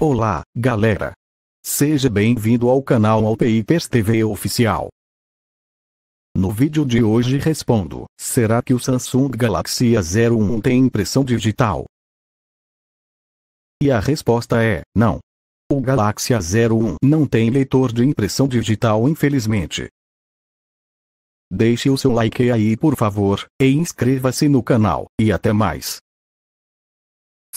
Olá, galera! Seja bem-vindo ao canal Alpeipers TV Oficial. No vídeo de hoje respondo, será que o Samsung Galaxy A01 tem impressão digital? E a resposta é, não. O Galaxy A01 não tem leitor de impressão digital infelizmente. Deixe o seu like aí por favor, e inscreva-se no canal, e até mais.